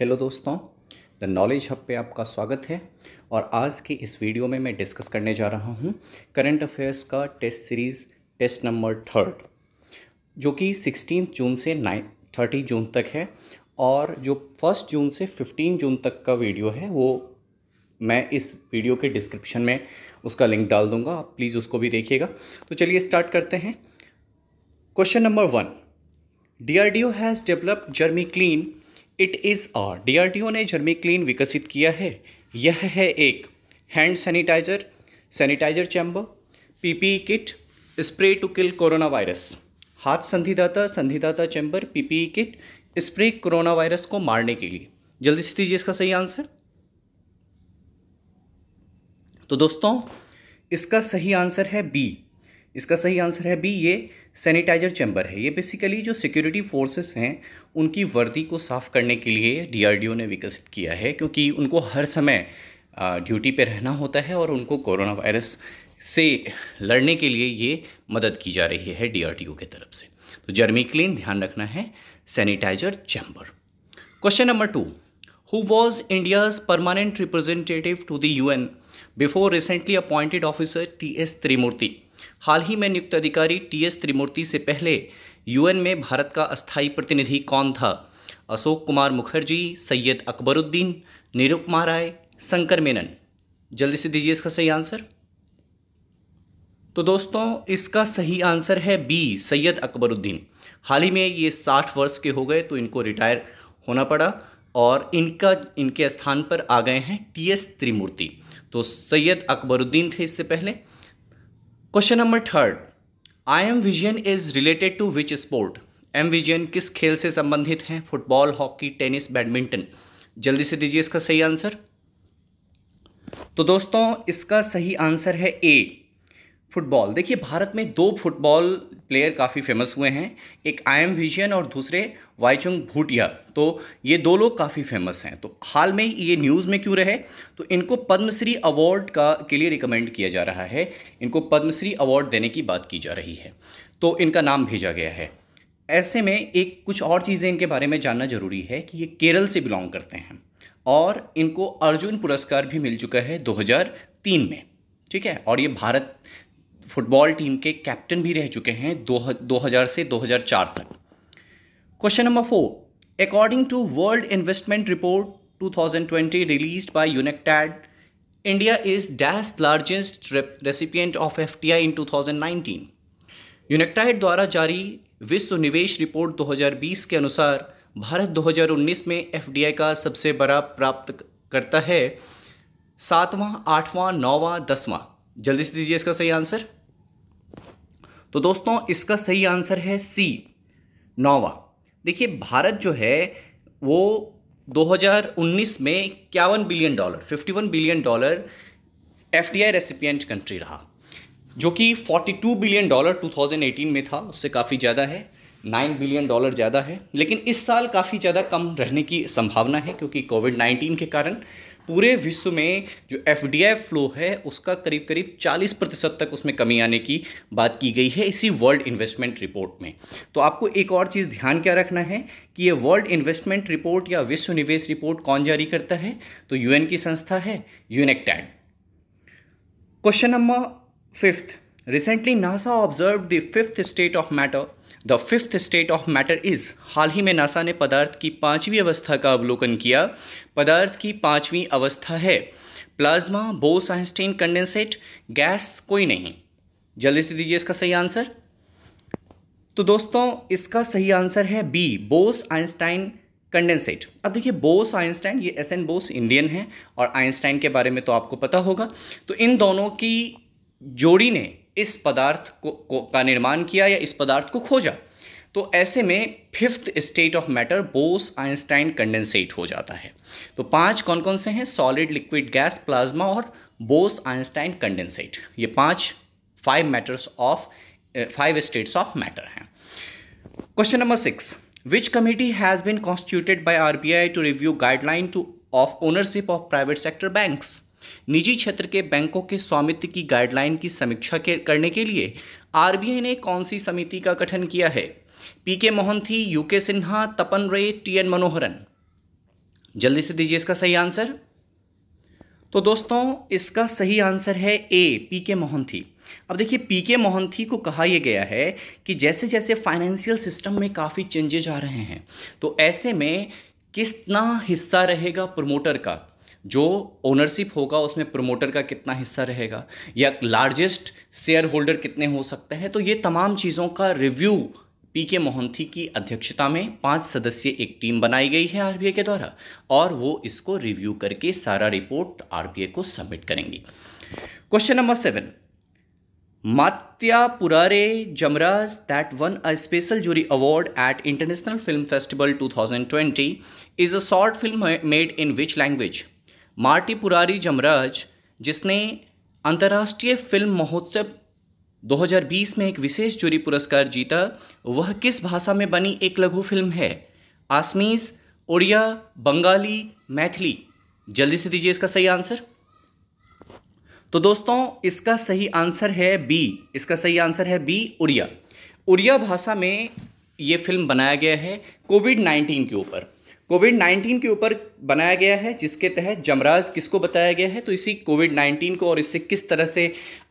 Hello दोस्तों the knowledge hub पे आपका स्वागत है और आज के इस वीडियो में मैं डिस्कस करने जा रहा हूँ करंट अफेयर्स का test series test number third जो कि सिक्सटीन जून से नाइन थर्टी जून तक है और जो फर्स्ट जून से फिफ्टीन जून तक का वीडियो है वो मैं इस वीडियो के डिस्क्रिप्शन में उसका लिंक डाल दूंगा आप प्लीज़ उसको भी देखिएगा तो चलिए स्टार्ट करते हैं question number one D R D O has developed Germi clean it is a DRDO ने जर्मी क्लीन विकसित किया है यह है एक hand sanitiser sanitiser chamber PPE kit spray to kill corona virus हाथ संधिदाता संधिदाता chamber PPE kit spray corona virus को मारने के लिए जल्दी से दीजिए इसका सही आंसर तो दोस्तों इसका सही आंसर है बी इसका सही आंसर है बी ये सैनिटाइजर चैम्बर है ये बेसिकली जो सिक्योरिटी फोर्सेस हैं उनकी वर्दी को साफ़ करने के लिए डीआरडीओ ने विकसित किया है क्योंकि उनको हर समय ड्यूटी पे रहना होता है और उनको कोरोना वायरस से लड़ने के लिए ये मदद की जा रही है डीआरडीओ के तरफ से तो जर्मी क्लीन ध्यान रखना है sanitiser chamber question number two who India's permanent representative to the U N before recently appointed officer T S Tirumurti हाल ही में नियुक्त अधिकारी टी एस त्रिमूर्ति से पहले यूएन में भारत का अस्थायी प्रतिनिधि कौन था अशोक कुमार मुखर्जी सैयद अकबरुद्दीन निरुपमा राय शंकर मेनन जल्दी से दीजिए इसका सही आंसर तो दोस्तों इसका सही आंसर है बी सैयद अकबरुद्दीन हाल ही में ये साठ वर्ष के हो गए तो इनको रिटायर होना पड़ा और इनका इनके स्थान पर आ गए हैं टी एस त्रिमूर्ति तो सैयद अकबरुद्दीन थे इससे पहले question number third I M Vijayan is related to which sport M Vijayan किस खेल से संबंधित हैं फुटबॉल हॉकी टेनिस बैडमिंटन जल्दी से दीजिए इसका सही आंसर तो दोस्तों इसका सही आंसर है ए फुटबॉल देखिए भारत में दो फुटबॉल प्लेयर काफ़ी फेमस हुए हैं एक आई एम विजन और दूसरे वाईचुंग भूटिया तो ये दो लोग काफ़ी फेमस हैं तो हाल में ये न्यूज़ में क्यों रहे तो इनको पद्मश्री अवार्ड का के लिए रिकमेंड किया जा रहा है इनको पद्मश्री अवार्ड देने की बात की जा रही है तो इनका नाम भेजा गया है ऐसे में एक कुछ और चीज़ें इनके बारे में जानना ज़रूरी है कि ये केरल से बिलोंग करते हैं और इनको अर्जुन पुरस्कार भी मिल चुका है 2003 में ठीक है और ये भारत फुटबॉल टीम के कैप्टन भी रह चुके हैं दो, दो हज़ार से 2004 तक question number four according to world investment report 2020 is by largest recipient of F D I in two thousand nineteen UNCTAD द्वारा जारी विश्व निवेश रिपोर्ट 2020 के अनुसार भारत 2019 में आई का सबसे बड़ा प्राप्त करता है सातवां आठवां नौवां दसवां जल्दी से दीजिए इसका सही आंसर तो दोस्तों इसका सही आंसर है सी नोवा देखिए भारत जो है वो 2019 में इक्यावन billion dollar 51 billion dollar F D I recipient country रहा जो कि 42 बिलियन डॉलर 2018 में था उससे काफ़ी ज़्यादा है 9 बिलियन डॉलर ज़्यादा है लेकिन इस साल काफ़ी ज़्यादा कम रहने की संभावना है क्योंकि कोविड 19 के कारण पूरे विश्व में जो एफ फ्लो है उसका करीब करीब 40 प्रतिशत तक उसमें कमी आने की बात की गई है इसी वर्ल्ड इन्वेस्टमेंट रिपोर्ट में तो आपको एक और चीज़ ध्यान क्या रखना है कि ये वर्ल्ड इन्वेस्टमेंट रिपोर्ट या विश्व निवेश रिपोर्ट कौन जारी करता है तो यूएन की संस्था है UNCTAD question number fifth recently NASA observe the fifth state of matter the fifth state of matter is हाल ही में नासा ने पदार्थ की पाँचवीं अवस्था का अवलोकन किया पदार्थ की पाँचवीं अवस्था है plasma Bose Einstein condensate gas कोई नहीं जल्दी से दीजिए इसका सही आंसर तो दोस्तों इसका सही आंसर है बी बोस आइंस्टाइन कंडेंसेट अब देखिए बोस आइंस्टाइन ये एस एन बोस इंडियन है और आइंस्टाइन के बारे में तो आपको पता होगा तो इन दोनों की जोड़ी ने इस पदार्थ को, को का निर्माण किया या इस पदार्थ को खोजा तो ऐसे में fifth state of matter Bose Einstein condensate हो जाता है तो पांच कौन कौन से हैं सॉलिड लिक्विड गैस प्लाज्मा और बोस आइंस्टाइन कंडेंसेट ये पांच five matters of five states of matter हैं question number six which committee has been constituted by R B I to review guideline to of ownership of private sector banks निजी क्षेत्र के बैंकों के स्वामित्व की गाइडलाइन की समीक्षा करने के लिए आरबीआई ने कौन सी समिति का गठन किया है पी के मोहंती यू के सिन्हा तपन रे टी एन मनोहरन जल्दी से दीजिए इसका सही आंसर तो दोस्तों इसका सही आंसर है ए पी के मोहंती अब देखिए पी के मोहंती को कहा यह गया है कि जैसे जैसे फाइनेंशियल सिस्टम में काफ़ी चेंजेज आ रहे हैं तो ऐसे में कितना हिस्सा रहेगा प्रमोटर का जो ओनरशिप होगा उसमें प्रोमोटर का कितना हिस्सा रहेगा या लार्जेस्ट शेयर होल्डर कितने हो सकते हैं तो ये तमाम चीज़ों का रिव्यू पी के मोहंती की अध्यक्षता में पांच सदस्यीय एक टीम बनाई गई है आरबीआई के द्वारा और वो इसको रिव्यू करके सारा रिपोर्ट आरबीआई को सबमिट करेंगी क्वेश्चन नंबर सेवन मात्या पुरारे जमराज that won a special jury award at international film festival 2020 is a short film made in which language मार्टी पुरारी जमराज जिसने अंतर्राष्ट्रीय फिल्म महोत्सव 2020 में एक विशेष जूरी पुरस्कार जीता वह किस भाषा में बनी एक लघु फिल्म है आसमीज उड़िया बंगाली मैथिली जल्दी से दीजिए इसका सही आंसर तो दोस्तों इसका सही आंसर है बी इसका सही आंसर है बी उड़िया उड़िया भाषा में ये फिल्म बनाया गया है कोविड नाइन्टीन के ऊपर कोविड 19 के ऊपर बनाया गया है जिसके तहत जमराज किसको बताया गया है तो इसी कोविड 19 को और इससे किस तरह से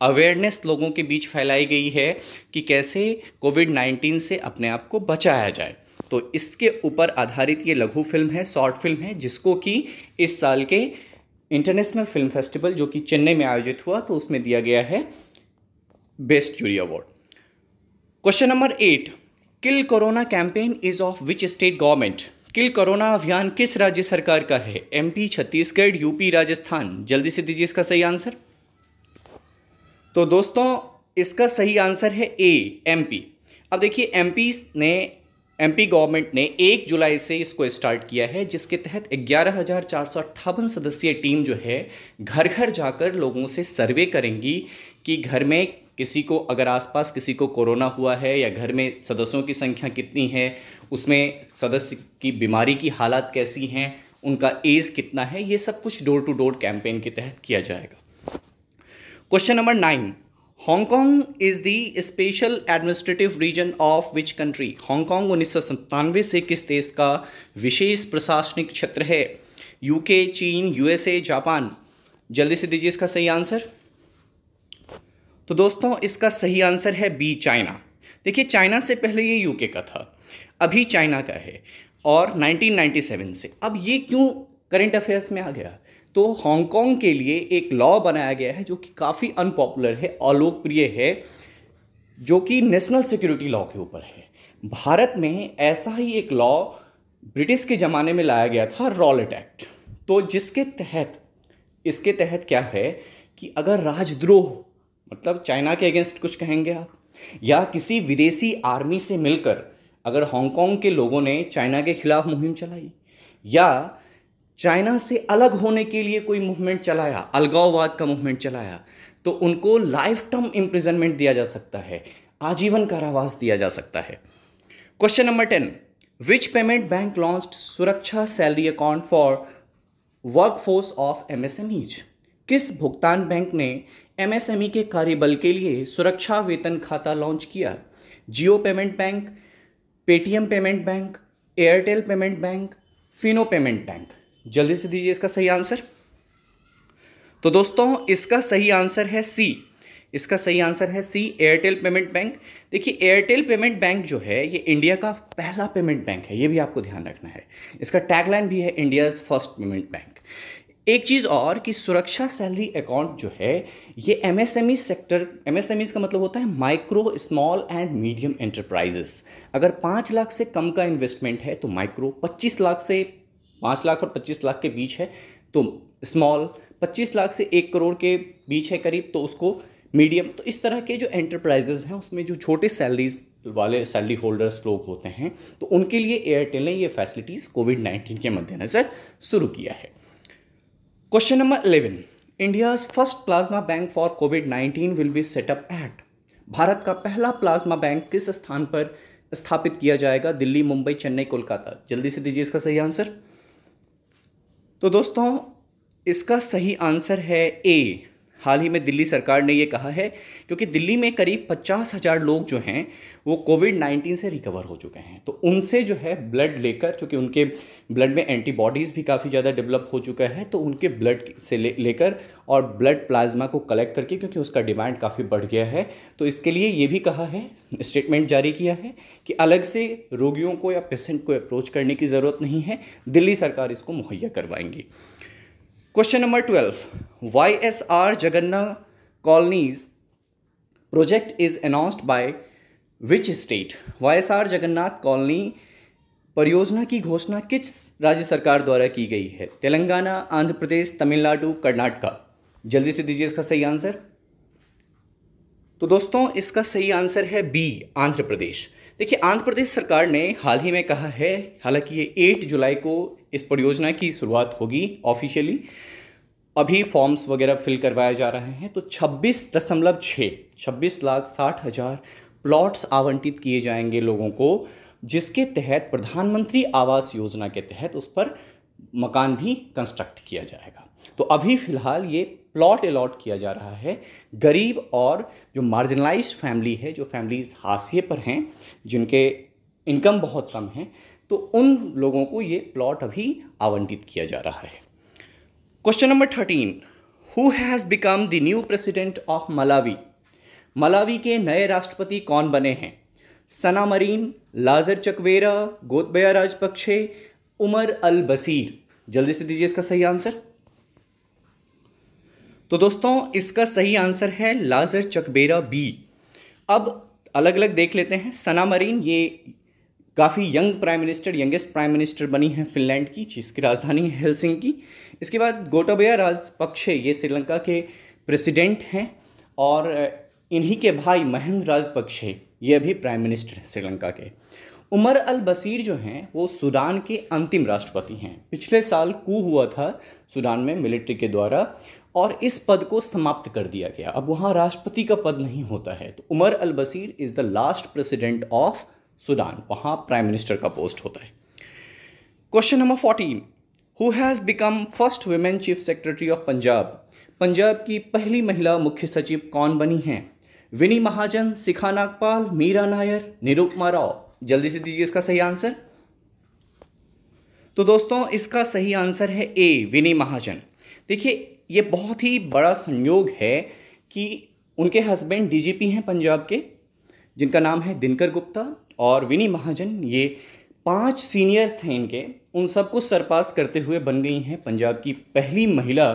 अवेयरनेस लोगों के बीच फैलाई गई है कि कैसे कोविड 19 से अपने आप को बचाया जाए तो इसके ऊपर आधारित ये लघु फिल्म है शॉर्ट फिल्म है जिसको कि इस साल के इंटरनेशनल फिल्म फेस्टिवल जो कि चेन्नई में आयोजित हुआ तो उसमें दिया गया है best jury award question number eight kill corona campaign is of which state government kill corona अभियान किस राज्य सरकार का है एमपी छत्तीसगढ़ यूपी राजस्थान जल्दी से दीजिए इसका सही आंसर तो दोस्तों इसका सही आंसर है ए एमपी अब देखिए एमपी ने एमपी गवर्नमेंट ने एक जुलाई से इसको स्टार्ट किया है जिसके तहत ग्यारह सदस्यीय टीम जो है घर घर जाकर लोगों से सर्वे करेंगी कि घर में किसी को अगर आसपास किसी को कोरोना हुआ है या घर में सदस्यों की संख्या कितनी है उसमें सदस्य की बीमारी की हालात कैसी हैं उनका एज कितना है ये सब कुछ डोर टू डोर कैंपेन के तहत किया जाएगा question number nine Hong Kong is the special administrative region of which country Hong Kong उन्नीस सौ सत्तानवे से किस देश का विशेष प्रशासनिक क्षेत्र है यूके चीन यूएसए जापान जल्दी से दीजिए इसका सही आंसर तो दोस्तों इसका सही आंसर है बी चाइना देखिए चाइना से पहले ये यूके का था अभी चाइना का है और 1997 से अब ये क्यों करेंट अफेयर्स में आ गया तो हांगकांग के लिए एक लॉ बनाया गया है जो कि काफ़ी अनपॉपुलर है अलोकप्रिय है जो कि नेशनल सिक्योरिटी लॉ के ऊपर है भारत में ऐसा ही एक लॉ ब्रिटिश के ज़माने में लाया गया था रॉलेट एक्ट तो जिसके तहत इसके तहत क्या है कि अगर राजद्रोह मतलब चाइना के अगेंस्ट कुछ कहेंगे आप या किसी विदेशी आर्मी से मिलकर अगर हांगकांग के लोगों ने चाइना के खिलाफ मुहिम चलाई या चाइना से अलग होने के लिए कोई मूवमेंट चलाया अलगाववाद का मूवमेंट चलाया तो उनको लाइफ टर्म इम्प्रिजनमेंट दिया जा सकता है आजीवन कारावास दिया जा सकता है question number ten which payment bank launch Suraksha salary account for work force of M M S Es किस भुगतान बैंक ने एमएसएमई e के कार्यबल के लिए सुरक्षा वेतन खाता लॉन्च किया Jio payment bank Paytm payment bank Airtel payment bank Fino payment bank जल्दी से दीजिए इसका सही आंसर तो दोस्तों इसका सही आंसर है सी इसका सही आंसर है सी एयरटेल पेमेंट बैंक देखिए एयरटेल पेमेंट बैंक जो है ये इंडिया का पहला पेमेंट बैंक है ये भी आपको ध्यान रखना है इसका टैगलाइन भी है इंडियाज़ फर्स्ट पेमेंट बैंक एक चीज़ और कि सुरक्षा सैलरी अकाउंट जो है ये एमएसएमई e सेक्टर एमएसएमई का मतलब होता है micro small and medium enterprises अगर पाँच लाख से कम का इन्वेस्टमेंट है तो माइक्रो पच्चीस लाख से पाँच लाख और पच्चीस लाख के बीच है तो स्मॉल पच्चीस लाख से एक करोड़ के बीच है करीब तो उसको मीडियम तो इस तरह के जो एंटरप्राइजेज हैं उसमें जो छोटे सैलरीज वाले सैलरी होल्डर्स लोग होते हैं तो उनके लिए एयरटेल ने ये फैसिलिटीज़ कोविड नाइन्टीन के मद्देनज़र शुरू किया है question number eleven India's first plasma bank for covid nineteen will be setup at Bharat का पहला प्लाज्मा बैंक किस स्थान पर स्थापित किया जाएगा दिल्ली मुंबई चेन्नई कोलकाता जल्दी से दीजिए इसका सही आंसर तो दोस्तों इसका सही आंसर है ए हाल ही में दिल्ली सरकार ने ये कहा है क्योंकि दिल्ली में करीब पचास हज़ार लोग जो हैं वो कोविड नाइन्टीन से रिकवर हो चुके हैं तो उनसे जो है ब्लड लेकर क्योंकि उनके ब्लड में एंटीबॉडीज़ भी काफ़ी ज़्यादा डेवलप हो चुका है तो उनके ब्लड से ले लेकर और ब्लड प्लाज्मा को कलेक्ट करके क्योंकि उसका डिमांड काफ़ी बढ़ गया है तो इसके लिए ये भी कहा है स्टेटमेंट जारी किया है कि अलग से रोगियों को या पेशेंट को अप्रोच करने की ज़रूरत नहीं है दिल्ली सरकार इसको मुहैया करवाएंगी question number twelve Y S R Jagananna colonies project is announced by which state Y S R Jagannath colony परियोजना की घोषणा किस राज्य सरकार द्वारा की गई है तेलंगाना आंध्र प्रदेश तमिलनाडु कर्नाटका जल्दी से दीजिए इसका सही आंसर तो दोस्तों इसका सही आंसर है बी आंध्र प्रदेश देखिए आंध्र प्रदेश सरकार ने हाल ही में कहा है हालांकि ये 8 जुलाई को इस परियोजना की शुरुआत होगी ऑफिशियली अभी फॉर्म्स वगैरह फिल करवाए जा रहे हैं तो छब्बीस दशमलव छः छब्बीस लाख साठ हज़ार प्लॉट्स आवंटित किए जाएंगे लोगों को जिसके तहत प्रधानमंत्री आवास योजना के तहत उस पर मकान भी कंस्ट्रक्ट किया जाएगा तो अभी फ़िलहाल ये प्लॉट अलॉट किया जा रहा है गरीब और जो मार्जिनलाइज फैमिली है जो फैमिलीज हाशिए पर हैं जिनके इनकम बहुत कम है तो उन लोगों को ये प्लॉट अभी आवंटित किया जा रहा है question number thirteen who has become the new president of Malawi Malawi के नए राष्ट्रपति कौन बने हैं Sanna Marin Lazarus Chakwera Gotabaya Rajapaksa Omar al Bashir जल्दी से दीजिए इसका सही आंसर तो दोस्तों इसका सही आंसर है लाजर चकबेरा बी अब अलग अलग देख लेते हैं सना मरीन ये काफ़ी young prime minister youngest prime minister बनी है फिनलैंड की जिसकी राजधानी है हेलसिंग की इसके बाद गोटाबया राजपक्षे ये श्रीलंका के प्रेसिडेंट हैं और इन्हीं के भाई महेंद्र राजपक्षे ये अभी प्राइम मिनिस्टर हैं श्रीलंका के उमर अल बसीर जो हैं वो सूडान के अंतिम राष्ट्रपति हैं पिछले साल कू हुआ था सूडान में मिलिट्री के द्वारा और इस पद को समाप्त कर दिया गया अब वहाँ राष्ट्रपति का पद नहीं होता है तो Omar al Bashir is the last president of Sudan वहाँ प्राइम मिनिस्टर का पोस्ट होता है question number fourteen who has become first women chief secretary of Punjab Punjab की पहली महिला मुख्य सचिव कौन बनी हैं विनी महाजन शिखा नागपाल मीरा नायर निरुपमा राव जल्दी से दीजिए इसका सही आंसर तो दोस्तों इसका सही आंसर है ए विनी महाजन देखिए ये बहुत ही बड़ा संयोग है कि उनके हस्बैंड डीजीपी हैं पंजाब के जिनका नाम है दिनकर गुप्ता और विनी महाजन ये पांच सीनियर्स थे इनके उन सबको सरपास करते हुए बन गई हैं पंजाब की पहली महिला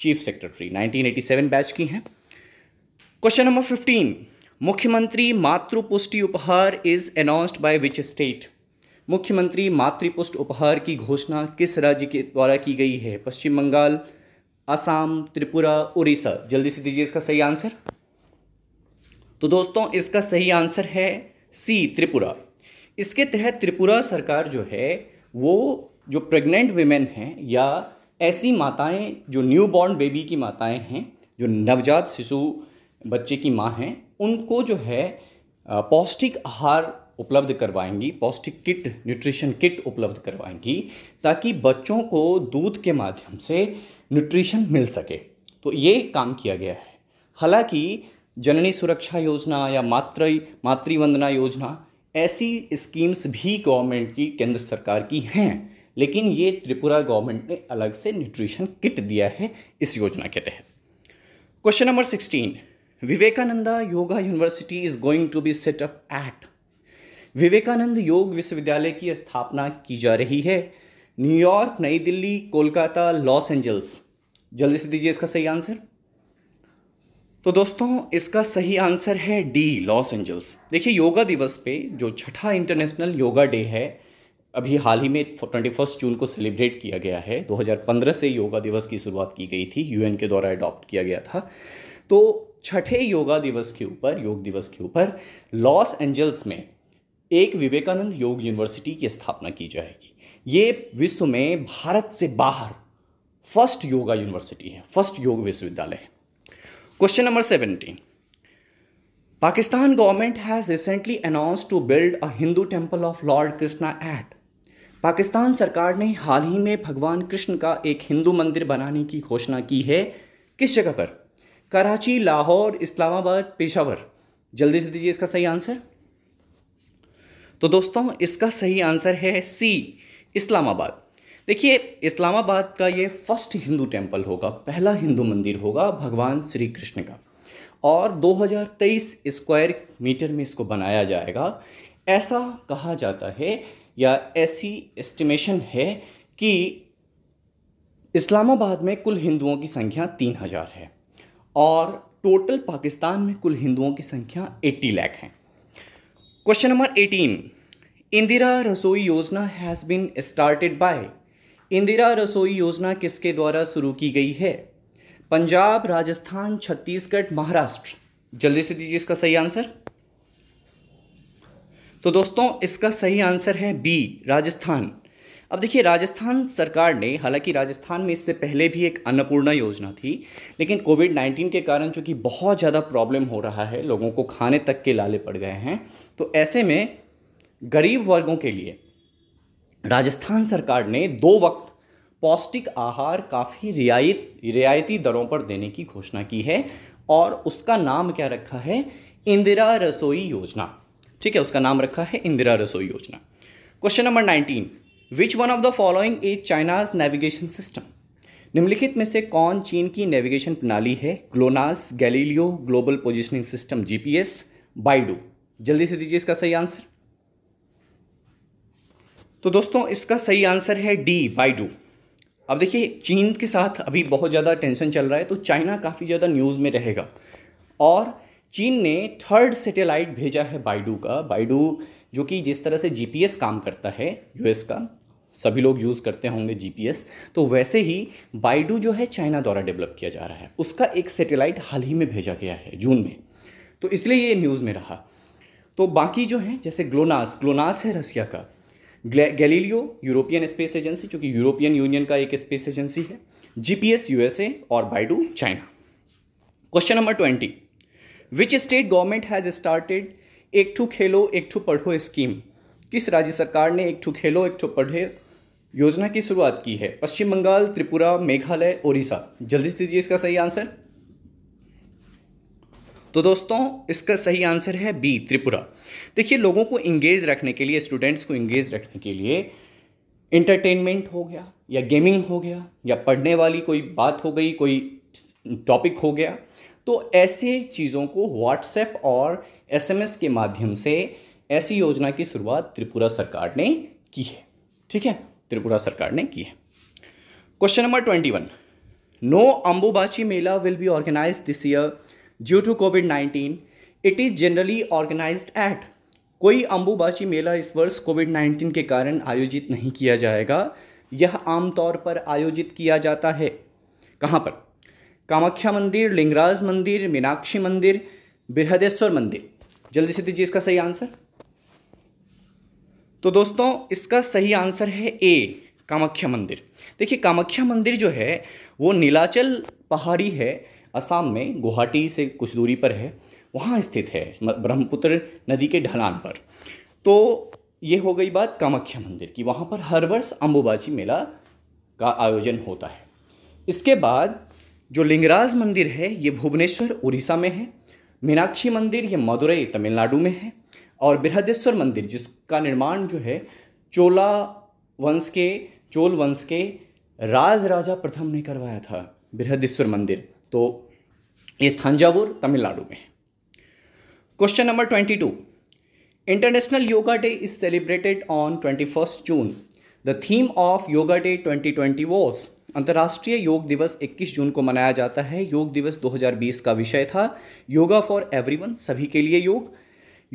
चीफ सेक्रेटरी 1987 बैच की हैं क्वेश्चन नंबर 15 मुख्यमंत्री मातृपुष्टि उपहार is announced by which state मुख्यमंत्री मातृपुष्ट उपहार की घोषणा किस राज्य के द्वारा की गई है पश्चिम बंगाल असम त्रिपुरा उड़ीसा जल्दी से दीजिए इसका सही आंसर तो दोस्तों इसका सही आंसर है सी त्रिपुरा इसके तहत त्रिपुरा सरकार जो है वो जो प्रेग्नेंट वीमेन हैं या ऐसी माताएं जो न्यू बॉर्न बेबी की माताएं हैं जो नवजात शिशु बच्चे की माँ हैं उनको जो है पौष्टिक आहार उपलब्ध करवाएंगी पौष्टिक किट न्यूट्रिशन किट उपलब्ध करवाएंगी ताकि बच्चों को दूध के माध्यम से न्यूट्रिशन मिल सके तो ये काम किया गया है हालांकि जननी सुरक्षा योजना या मातृ मातृवंदना योजना ऐसी स्कीम्स भी गवर्नमेंट की केंद्र सरकार की हैं लेकिन ये त्रिपुरा गवर्नमेंट ने अलग से न्यूट्रिशन किट दिया है इस योजना के तहत question number sixteen Vivekananda yoga university is going to be setup at Vivekananda योग विश्वविद्यालय की स्थापना की जा रही है न्यूयॉर्क नई दिल्ली कोलकाता लॉस एंजल्स जल्दी से दीजिए इसका सही आंसर तो दोस्तों इसका सही आंसर है डी लॉस एंजल्स देखिए योगा दिवस पे जो छठा इंटरनेशनल योगा डे है अभी हाल ही में ट्वेंटी फर्स्ट जून को सेलिब्रेट किया गया है 2015 से योगा दिवस की शुरुआत की गई थी यूएन के द्वारा अडॉप्ट किया गया था तो छठे योगा दिवस के ऊपर योग दिवस के ऊपर लॉस एंजल्स में एक विवेकानंद योग यूनिवर्सिटी की स्थापना की जाएगी ये विश्व में भारत से बाहर फर्स्ट योगा यूनिवर्सिटी है फर्स्ट योग विश्वविद्यालय है question number seventeen Pakistan government has recently announce to build a Hindu temple of lord Krishna at Pakistan सरकार ने हाल ही में भगवान कृष्ण का एक हिंदू मंदिर बनाने की घोषणा की है किस जगह पर कराची लाहौर इस्लामाबाद पेशावर जल्दी से दीजिए इसका सही आंसर तो दोस्तों इसका सही आंसर है सी इस्लामाबाद देखिए इस्लामाबाद का ये फर्स्ट हिंदू टेम्पल होगा पहला हिंदू मंदिर होगा भगवान श्री कृष्ण का और 2023 स्क्वायर मीटर में इसको बनाया जाएगा ऐसा कहा जाता है या ऐसी एस्टिमेशन है कि इस्लामाबाद में कुल हिंदुओं की संख्या तीन हज़ार है और टोटल पाकिस्तान में कुल हिंदुओं की संख्या एट्टी लैख है क्वेश्चन नंबर एटीन इंदिरा रसोई योजना has been started by Indira रसोई योजना किसके द्वारा शुरू की गई है पंजाब राजस्थान छत्तीसगढ़ महाराष्ट्र जल्दी से दीजिए इसका सही आंसर तो दोस्तों इसका सही आंसर है बी राजस्थान अब देखिए राजस्थान सरकार ने हालांकि राजस्थान में इससे पहले भी एक अन्नपूर्णा योजना थी लेकिन कोविड 19 के कारण चूंकि बहुत ज़्यादा प्रॉब्लम हो रहा है लोगों को खाने तक के लाले पड़ गए हैं तो ऐसे में गरीब वर्गों के लिए राजस्थान सरकार ने दो वक्त पौष्टिक आहार काफ़ी रियायत रियायती दरों पर देने की घोषणा की है और उसका नाम क्या रखा है इंदिरा रसोई योजना ठीक है उसका नाम रखा है इंदिरा रसोई योजना question number nineteen which one of the following is China's navigation system निम्नलिखित में से कौन चीन की नेविगेशन प्रणाली है GLONASS Galileo global positioning system S BeiDou जल्दी से दीजिए इसका सही आंसर तो दोस्तों इसका सही आंसर है डी बाइडू अब देखिए चीन के साथ अभी बहुत ज़्यादा टेंशन चल रहा है तो चाइना काफ़ी ज़्यादा न्यूज़ में रहेगा और चीन ने थर्ड सैटेलाइट भेजा है बाइडू का बाइडू जो कि जिस तरह से जीपीएस काम करता है यूएस का सभी लोग यूज़ करते होंगे जीपीएस तो वैसे ही बाइडू जो है चाइना द्वारा डेवलप किया जा रहा है उसका एक सेटेलाइट हाल ही में भेजा गया है जून में तो इसलिए ये न्यूज़ में रहा तो बाकी जो है जैसे ग्लोनास ग्लोनास है रसिया का गैलीलियो यूरोपियन स्पेस एजेंसी चूँकि यूरोपियन यूनियन का एक स्पेस एजेंसी है जीपीएस यूएसए और BeiDou China question number twenty which state government has started एक ठू खेलो एक ठू पढ़ो स्कीम किस राज्य सरकार ने एक ठू खेलो एक ठू पढ़े योजना की शुरुआत की है पश्चिम बंगाल त्रिपुरा मेघालय ओडिशा जल्दी से दीजिए इसका सही आंसर तो दोस्तों इसका सही आंसर है बी त्रिपुरा देखिए लोगों को इंगेज रखने के लिए स्टूडेंट्स को इंगेज रखने के लिए इंटरटेनमेंट हो गया या गेमिंग हो गया या पढ़ने वाली कोई बात हो गई कोई टॉपिक हो गया तो ऐसे चीज़ों को व्हाट्सएप और एसएमएस के माध्यम से ऐसी योजना की शुरुआत त्रिपुरा सरकार ने की है ठीक है त्रिपुरा सरकार ने की है question number twenty one no Ambubachi Mela will be organize this year due to covid nineteen it is generally organize at कोई अम्बुबाची मेला इस वर्ष कोविड नाइन्टीन के कारण आयोजित नहीं किया जाएगा यह आमतौर पर आयोजित किया जाता है कहाँ पर कामाख्या मंदिर लिंगराज मंदिर मीनाक्षी मंदिर बृहदेश्वर मंदिर जल्दी से दीजिए इसका सही आंसर तो दोस्तों इसका सही आंसर है ए कामाख्या मंदिर देखिए कामाख्या मंदिर जो है वो नीलाचल पहाड़ी है असम में गुवाहाटी से कुछ दूरी पर है वहाँ स्थित है ब्रह्मपुत्र नदी के ढलान पर तो ये हो गई बात कामाख्या मंदिर की वहाँ पर हर वर्ष अम्बुबाची मेला का आयोजन होता है इसके बाद जो लिंगराज मंदिर है ये भुवनेश्वर उड़ीसा में है मीनाक्षी मंदिर ये मदुरई तमिलनाडु में है और बृहदेश्वर मंदिर जिसका निर्माण जो है चोला वंश के चोल वंश के राज राजा प्रथम ने करवाया था बृहदेश्वर मंदिर तो ये थंजावुर तमिलनाडु में question number twenty two international yoga day is celebrated on twenty first June the theme of yoga day twenty twenty was अंतर्राष्ट्रीय योग दिवस 21 जून को मनाया जाता है योग दिवस 2020 का विषय था योगा फॉर एवरीवन सभी के लिए योग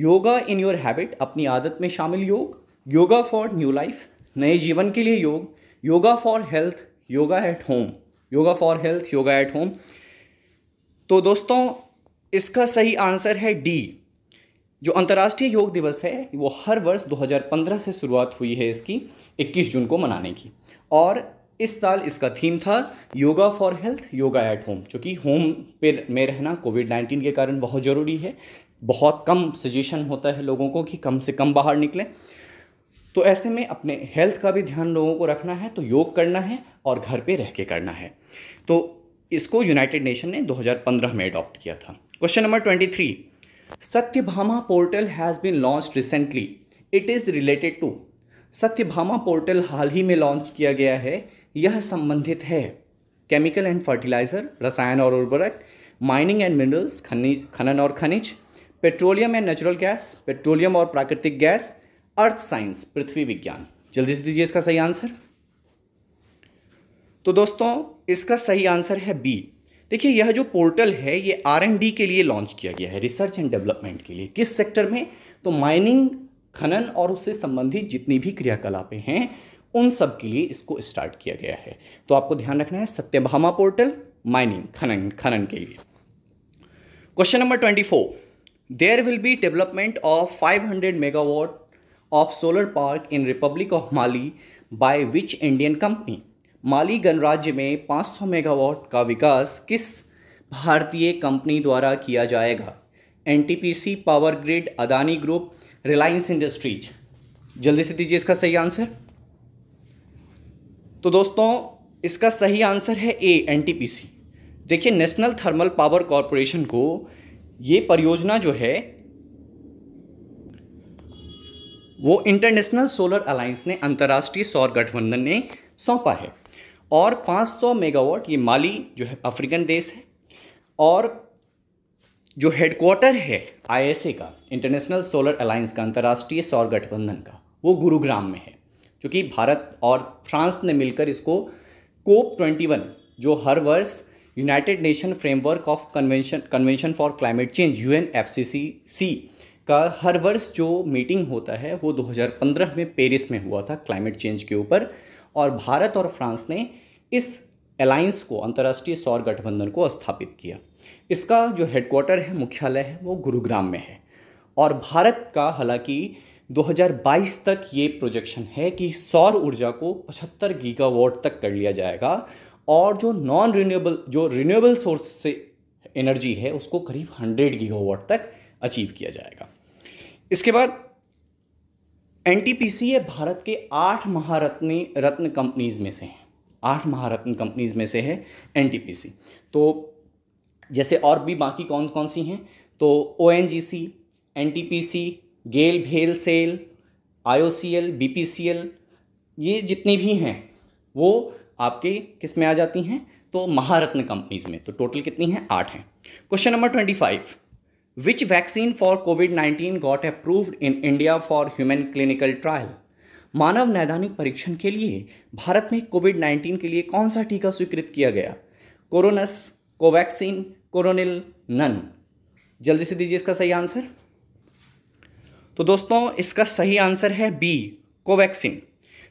योगा इन योर हैबिट अपनी आदत में शामिल योग योगा फॉर न्यू लाइफ नए जीवन के लिए योग yoga for health yoga at home yoga for health yoga at home तो दोस्तों इसका सही आंसर है डी जो अंतर्राष्ट्रीय योग दिवस है वो हर वर्ष 2015 से शुरुआत हुई है इसकी 21 जून को मनाने की और इस साल इसका थीम था yoga for health yoga at home चूँकि होम पे में रहना कोविड नाइन्टीन के कारण बहुत ज़रूरी है बहुत कम सजेशन होता है लोगों को कि कम से कम बाहर निकलें तो ऐसे में अपने हेल्थ का भी ध्यान लोगों को रखना है तो योग करना है और घर पे रह के करना है तो इसको यूनाइटेड नेशन ने 2015 में अडॉप्ट किया था question number 23 Satyabhama portal has been launch recently it is related to Satyabhama portal हाल ही में लॉन्च किया गया है यह संबंधित है केमिकल एंड फर्टिलाइज़र रसायन और उर्वरक माइनिंग एंड मिनरल्स खनिज खनन और खनिज petroleum and natural gas petroleum और प्राकृतिक गैस अर्थ साइंस पृथ्वी विज्ञान जल्दी से दीजिए इसका सही आंसर तो दोस्तों इसका सही आंसर है बी देखिए यह जो पोर्टल है ये आर एंड डी के लिए लॉन्च किया गया है रिसर्च एंड डेवलपमेंट के लिए किस सेक्टर में तो माइनिंग खनन और उससे संबंधित जितनी भी क्रियाकलापें हैं उन सब के लिए इसको स्टार्ट किया गया है तो आपको ध्यान रखना है सत्यभामा पोर्टल माइनिंग खनन खनन के लिए question number twenty four there will be development of five hundred megawatt of solar park in republic of Mali by which Indian company Mali गणराज्य में 500 मेगावाट का विकास किस भारतीय कंपनी द्वारा किया जाएगा एन power grid Adani group reliance industries जल्दी से दीजिए इसका सही आंसर तो दोस्तों इसका सही आंसर है ए एन देखिए नेशनल थर्मल पावर कॉरपोरेशन को ये परियोजना जो है वो इंटरनेशनल सोलर अलायंस ने अंतर्राष्ट्रीय सौर गठबंधन ने सौंपा है और 500 मेगावाट ये माली जो है अफ्रीकन देश है और जो हेडक्वार्टर है आईएसए का इंटरनेशनल सोलर अलायंस का अंतर्राष्ट्रीय सौर गठबंधन का वो गुरुग्राम में है क्योंकि भारत और फ्रांस ने मिलकर इसको कोप 21 जो हर वर्ष united nation framework of convention convention for climate change U N F C C C का हर वर्ष जो मीटिंग होता है वो 2015 में पेरिस में हुआ था क्लाइमेट चेंज के ऊपर और भारत और फ्रांस ने इस अलायंस को अंतर्राष्ट्रीय सौर गठबंधन को स्थापित किया इसका जो हेडक्वार्टर है मुख्यालय है वो गुरुग्राम में है और भारत का हालांकि 2022 तक ये प्रोजेक्शन है कि सौर ऊर्जा को 75 गीगावाट तक कर लिया जाएगा और जो नॉन रिन्यूएबल जो रिन्यूएबल सोर्स से एनर्जी है उसको करीब 100 गीगावाट तक अचीव किया जाएगा इसके बाद एन भारत के आठ महारत्न रत्न कंपनीज़ में से हैं आठ महारत्न कंपनीज़ में से है एन तो जैसे और भी बाकी कौन कौन सी हैं तो O N G C N T P C GAIL भेल SAIL I O C L B P C L ये जितनी भी हैं वो आपके किस में आ जाती हैं तो महारत्न कंपनीज़ में तो टोटल कितनी हैं आठ हैं question number twenty five Which vaccine for COVID-19 got approved in India for human clinical trial? मानव नैदानिक परीक्षण के लिए भारत में कोविड 19 के लिए कौन सा टीका स्वीकृत किया गया कोरोनस कोवैक्सीन कोरोनिल नन जल्दी से दीजिए इसका सही आंसर तो दोस्तों इसका सही आंसर है बी कोवैक्सीन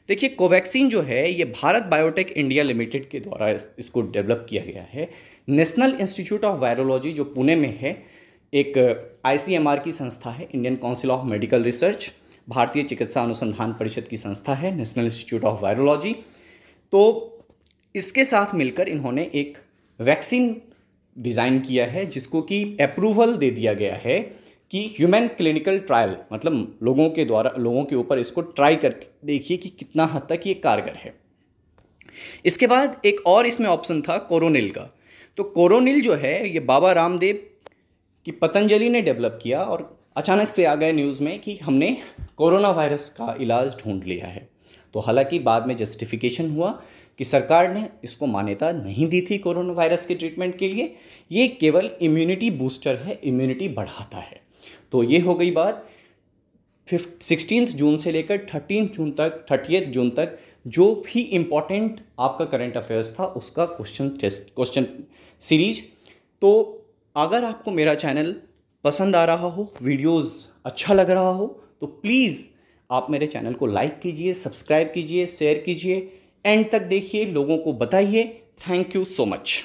देखिए कोवैक्सीन जो है ये भारत बायोटेक इंडिया लिमिटेड के द्वारा इसको डेवलप किया गया है नेशनल इंस्टीट्यूट ऑफ वायरोलॉजी जो पुणे में है एक आईसीएमआर की संस्था है Indian council of medical research भारतीय चिकित्सा अनुसंधान परिषद की संस्था है नेशनल इंस्टीट्यूट ऑफ वायरोलॉजी तो इसके साथ मिलकर इन्होंने एक वैक्सीन डिज़ाइन किया है जिसको कि अप्रूवल दे दिया गया है कि ह्यूमन क्लिनिकल ट्रायल मतलब लोगों के द्वारा लोगों के ऊपर इसको ट्राई कर देखिए कि कितना हद तक ये कारगर है इसके बाद एक और इसमें ऑप्शन था कोरोनिल का तो कोरोनिल जो है ये बाबा रामदेव कि पतंजलि ने डेवलप किया और अचानक से आ गए न्यूज़ में कि हमने कोरोना वायरस का इलाज ढूंढ लिया है तो हालांकि बाद में जस्टिफिकेशन हुआ कि सरकार ने इसको मान्यता नहीं दी थी कोरोना वायरस के ट्रीटमेंट के लिए ये केवल इम्यूनिटी बूस्टर है इम्यूनिटी बढ़ाता है तो ये हो गई बात फिफ्ट सिक्सटीन जून से लेकर थर्टीन जून तक थर्टी जून तक जो भी इम्पॉर्टेंट आपका करंट अफेयर्स था उसका क्वेश्चन टेस्ट क्वेश्चन सीरीज तो अगर आपको मेरा चैनल पसंद आ रहा हो वीडियोस अच्छा लग रहा हो तो प्लीज़ आप मेरे चैनल को लाइक कीजिए सब्सक्राइब कीजिए शेयर कीजिए एंड तक देखिए लोगों को बताइए थैंक यू सो मच